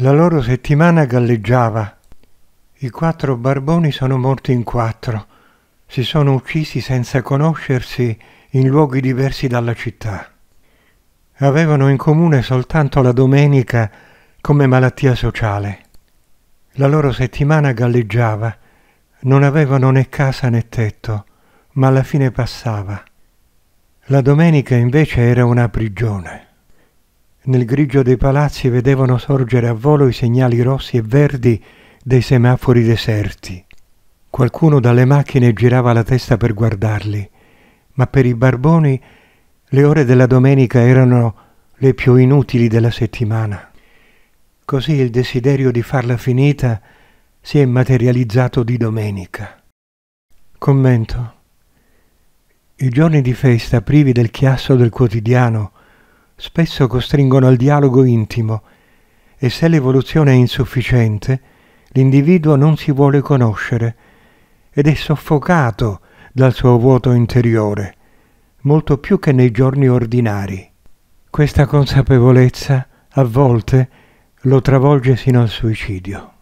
La loro settimana galleggiava. I quattro barboni sono morti in quattro. Si sono uccisi senza conoscersi in luoghi diversi dalla città. Avevano in comune soltanto la domenica come malattia sociale. La loro settimana galleggiava. Non avevano né casa né tetto, ma alla fine passava. La domenica invece era una prigione nel grigio dei palazzi vedevano sorgere a volo i segnali rossi e verdi dei semafori deserti. Qualcuno dalle macchine girava la testa per guardarli, ma per i barboni le ore della domenica erano le più inutili della settimana. Così il desiderio di farla finita si è materializzato di domenica. Commento. I giorni di festa privi del chiasso del quotidiano, spesso costringono al dialogo intimo e se l'evoluzione è insufficiente, l'individuo non si vuole conoscere ed è soffocato dal suo vuoto interiore, molto più che nei giorni ordinari. Questa consapevolezza a volte lo travolge sino al suicidio.